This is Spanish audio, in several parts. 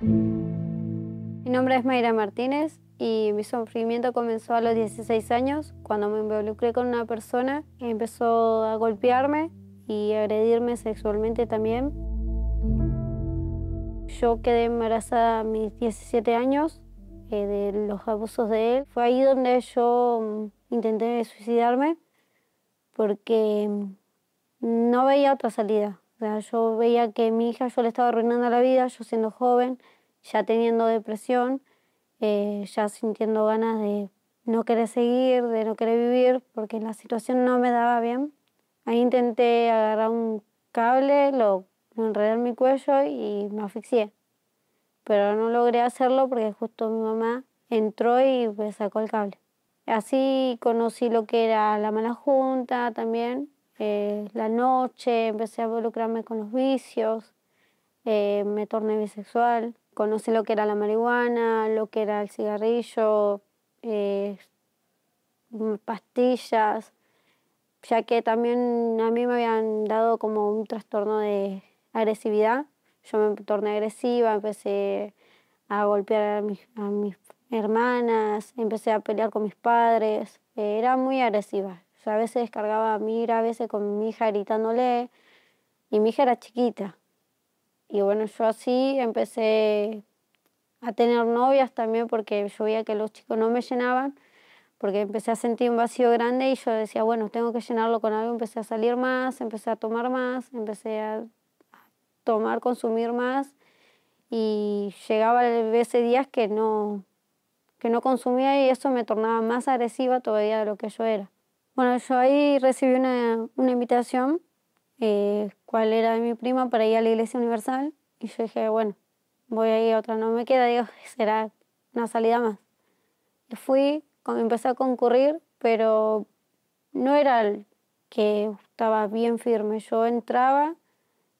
Mi nombre es Mayra Martínez y mi sufrimiento comenzó a los 16 años cuando me involucré con una persona que empezó a golpearme y agredirme sexualmente también. Yo quedé embarazada a mis 17 años eh, de los abusos de él. Fue ahí donde yo mm, intenté suicidarme porque mm, no veía otra salida yo veía que mi hija yo le estaba arruinando la vida, yo siendo joven, ya teniendo depresión, eh, ya sintiendo ganas de no querer seguir, de no querer vivir, porque la situación no me daba bien. Ahí intenté agarrar un cable, lo, lo enredé en mi cuello y me asfixié. Pero no logré hacerlo porque justo mi mamá entró y me sacó el cable. Así conocí lo que era la mala junta también eh, la noche, empecé a involucrarme con los vicios, eh, me torné bisexual, conocí lo que era la marihuana, lo que era el cigarrillo, eh, pastillas, ya que también a mí me habían dado como un trastorno de agresividad. Yo me torné agresiva, empecé a golpear a mis hermanas, empecé a pelear con mis padres, era muy agresiva a veces descargaba a mí, a veces con mi hija gritándole, y mi hija era chiquita. Y bueno, yo así empecé a tener novias también porque yo veía que los chicos no me llenaban, porque empecé a sentir un vacío grande y yo decía, bueno, tengo que llenarlo con algo, empecé a salir más, empecé a tomar más, empecé a tomar, consumir más y llegaba a veces días que no, que no consumía y eso me tornaba más agresiva todavía de lo que yo era. Bueno, yo ahí recibí una, invitación, eh, cuál era de mi prima, para ir a la Iglesia Universal. Y yo dije, bueno, voy a ir a otra, no me queda, digo, será una salida más. Y fui, empecé a concurrir, pero no era el que estaba bien firme. Yo entraba,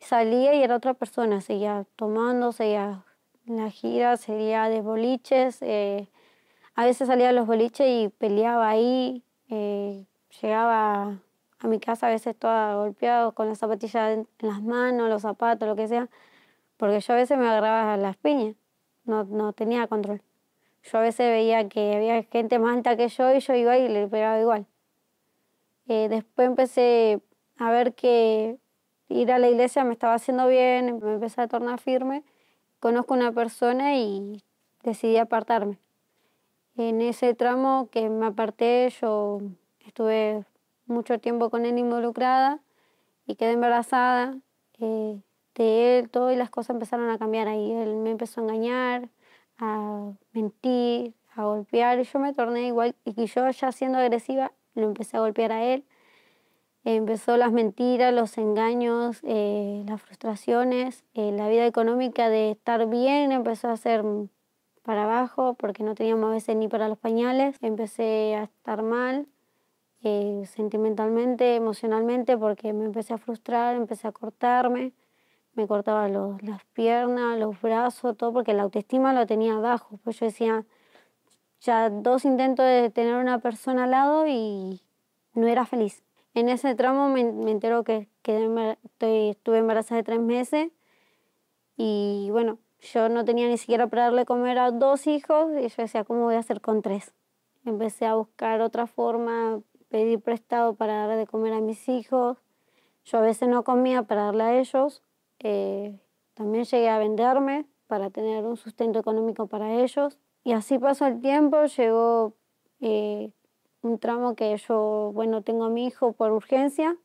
salía y era otra persona, seguía tomando, seguía en la gira, seguía de boliches. Eh, a veces salía a los boliches y peleaba ahí. Eh, llegaba a mi casa a veces toda golpeada, con las zapatillas en las manos, los zapatos, lo que sea, porque yo a veces me agarraba las piñas, no, no tenía control. Yo a veces veía que había gente más alta que yo y yo iba y le pegaba igual. Eh, después empecé a ver que ir a la iglesia me estaba haciendo bien, me empecé a tornar firme, conozco una persona y decidí apartarme. En ese tramo que me aparté yo estuve mucho tiempo con él involucrada y quedé embarazada eh, de él, todo y las cosas empezaron a cambiar ahí. Él me empezó a engañar, a mentir, a golpear y yo me torné igual y yo ya siendo agresiva lo empecé a golpear a él. Empezó las mentiras, los engaños, eh, las frustraciones, eh, la vida económica de estar bien empezó a ser para abajo porque no teníamos a veces ni para los pañales. Empecé a estar mal. Eh, sentimentalmente, emocionalmente, porque me empecé a frustrar, empecé a cortarme, me cortaba las piernas, los brazos, todo, porque la autoestima lo tenía bajo. Pues yo decía, ya dos intentos de tener una persona al lado y no era feliz. En ese tramo me, me entero que, estoy, estuve embarazada de tres meses y bueno, yo no tenía ni siquiera para darle comer a dos hijos y yo decía, ¿cómo voy a hacer con tres? Empecé a buscar otra forma pedir prestado para dar de comer a mis hijos. Yo a veces no comía para darle a ellos. Eh, también llegué a venderme para tener un sustento económico para ellos. Y así pasó el tiempo, llegó eh, un tramo que yo, bueno, tengo a mi hijo por urgencia.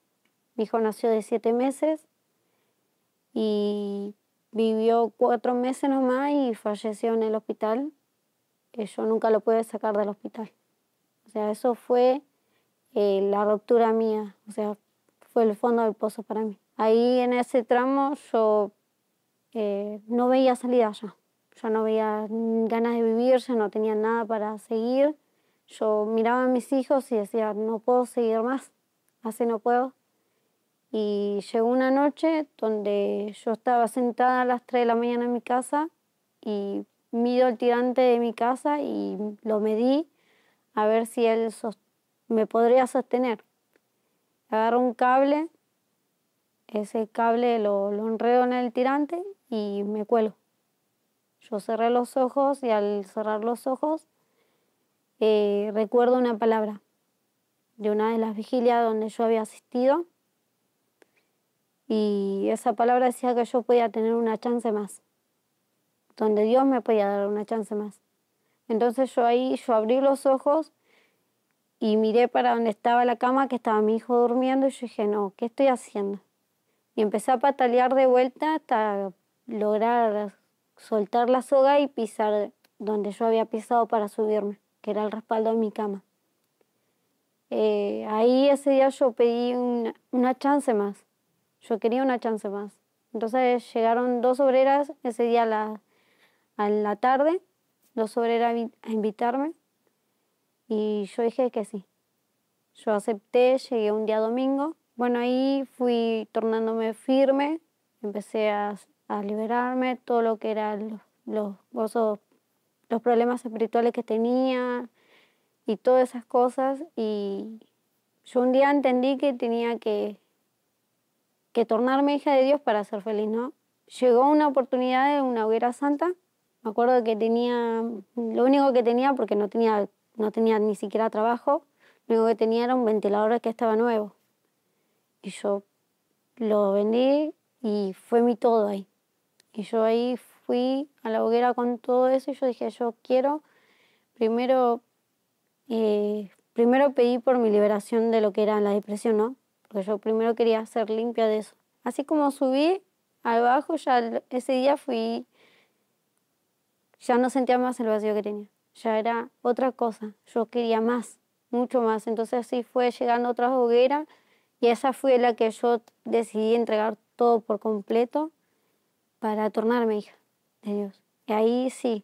Mi hijo nació de siete meses y vivió cuatro meses nomás y falleció en el hospital. yo nunca lo pude sacar del hospital. O sea, eso fue eh, la ruptura mía, o sea, fue el fondo del pozo para mí. Ahí en ese tramo yo eh, no veía salida ya, yo no veía ganas de vivir, yo no tenía nada para seguir. Yo miraba a mis hijos y decía, no puedo seguir más, así no puedo. Y llegó una noche donde yo estaba sentada a las 3 de la mañana en mi casa y mido el tirante de mi casa y lo medí a ver si él sostenía me podría sostener. Agarro un cable, ese cable lo, enredo en el tirante y me cuelo. Yo cerré los ojos y al cerrar los ojos eh, recuerdo una palabra de una de las vigilias donde yo había asistido y esa palabra decía que yo podía tener una chance más, donde Dios me podía dar una chance más. Entonces yo ahí, yo abrí los ojos y miré para donde estaba la cama que estaba mi hijo durmiendo y yo dije, no, ¿qué estoy haciendo? Y empecé a patalear de vuelta hasta lograr soltar la soga y pisar donde yo había pisado para subirme, que era el respaldo de mi cama. Eh, ahí ese día yo pedí una, chance más, yo quería una chance más. Entonces llegaron dos obreras ese día la, a la tarde, dos obreras a invitarme y yo dije que sí. Yo acepté, llegué un día domingo. Bueno, ahí fui tornándome firme, empecé a, a liberarme, todo lo que eran los, los, los problemas espirituales que tenía y todas esas cosas. Y yo un día entendí que tenía que, que tornarme hija de Dios para ser feliz, ¿no? Llegó una oportunidad de una hoguera santa. Me acuerdo que tenía, lo único que tenía, porque no tenía no tenía ni siquiera trabajo, luego que tenía era un ventilador que estaba nuevo. Y yo lo vendí y fue mi todo ahí. Y yo ahí fui a la hoguera con todo eso y yo dije, yo quiero, primero, eh, primero pedí por mi liberación de lo que era la depresión, ¿no? Porque yo primero quería ser limpia de eso. Así como subí abajo, ya ese día fui, ya no sentía más el vacío que tenía ya era otra cosa, yo quería más, mucho más. Entonces así fue llegando otra hoguera y esa fue la que yo decidí entregar todo por completo para tornarme hija de Dios. Y ahí sí,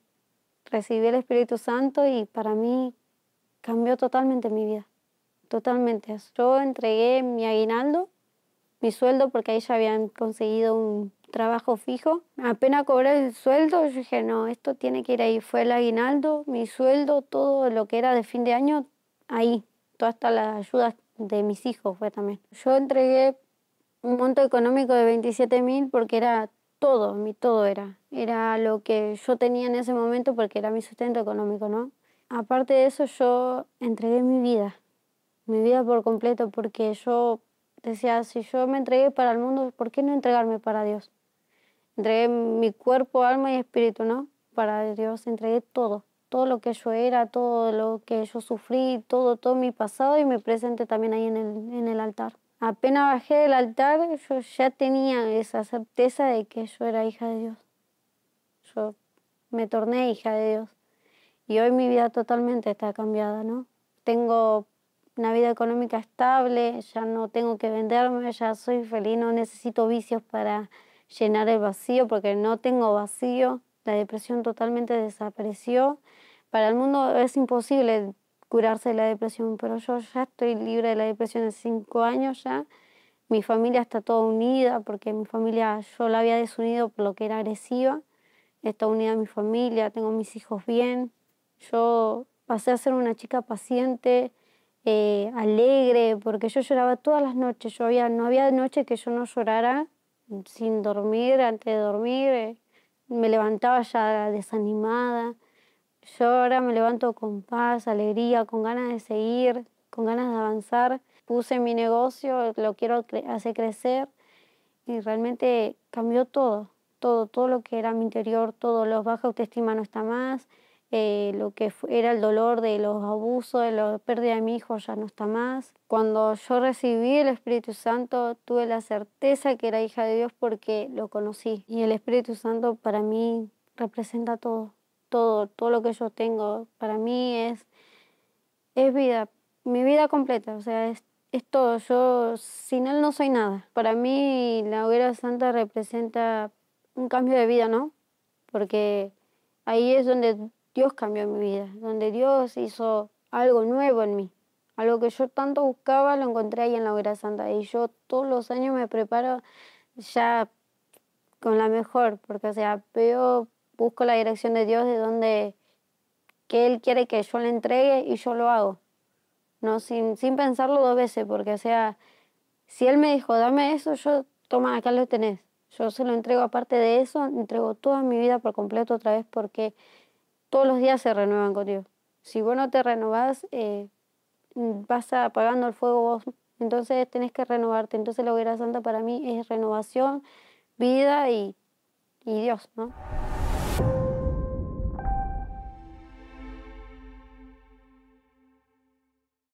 recibí el Espíritu Santo y para mí cambió totalmente mi vida, totalmente. Yo entregué mi aguinaldo, mi sueldo, porque ahí ya habían conseguido un trabajo fijo. Apenas cobré el sueldo, yo dije, no, esto tiene que ir ahí. Fue el aguinaldo, mi sueldo, todo lo que era de fin de año, ahí. Todas hasta las ayudas de mis hijos fue también. Yo entregué un monto económico de 27 mil porque era todo, mi todo era. Era lo que yo tenía en ese momento porque era mi sustento económico, ¿no? Aparte de eso, yo entregué mi vida, mi vida por completo, porque yo decía, si yo me entregué para el mundo, ¿por qué no entregarme para Dios? entregué mi cuerpo, alma y espíritu, ¿no? Para Dios entregué todo, todo lo que yo era, todo lo que yo sufrí, todo, todo mi pasado y mi presente también ahí en el, en el altar. Apenas bajé del altar, yo ya tenía esa certeza de que yo era hija de Dios. Yo me torné hija de Dios. Y hoy mi vida totalmente está cambiada, ¿no? Tengo una vida económica estable, ya no tengo que venderme, ya soy feliz, no necesito vicios para llenar el vacío, porque no tengo vacío, la depresión totalmente desapareció. Para el mundo es imposible curarse de la depresión, pero yo ya estoy libre de la depresión hace cinco años ya. Mi familia está toda unida porque mi familia yo la había desunido por lo que era agresiva. Está unida mi familia, tengo mis hijos bien. Yo pasé a ser una chica paciente, eh, alegre, porque yo lloraba todas las noches. Yo había, no había noche que yo no llorara sin dormir, antes de dormir, eh, me levantaba ya desanimada. Yo ahora me levanto con paz, alegría, con ganas de seguir, con ganas de avanzar. Puse mi negocio, lo quiero hacer crecer y realmente cambió todo, todo, todo lo que era mi interior, todo, los baja autoestima no está más. Eh, lo que era el dolor de los abusos, de la pérdida de mi hijo ya no está más. Cuando yo recibí el Espíritu Santo tuve la certeza que era hija de Dios porque lo conocí y el Espíritu Santo para mí representa todo, todo, todo lo que yo tengo. Para mí es, es vida, mi vida completa, o sea, es es todo, yo sin él no soy nada. Para mí la hoguera santa representa un cambio de vida, ¿no? Porque ahí es donde Dios cambió mi vida, donde Dios hizo algo nuevo en mí. algo que yo tanto buscaba lo encontré ahí en la hoguera Santa. Y yo todos los años me preparo ya con la mejor, porque o sea, veo, busco la dirección de Dios de donde que Él quiere que yo le entregue y yo lo hago. No, sin, sin pensarlo dos veces, porque o sea, si Él me dijo, dame eso, yo, toma, acá lo tenés. Yo se lo entrego aparte de eso, entrego toda mi vida por completo otra vez porque todos los días se renuevan contigo. Si vos no te renovás, eh, vas apagando el fuego vos. Entonces tenés que renovarte. Entonces la hoguera santa para mí es renovación, vida y, y Dios, ¿no?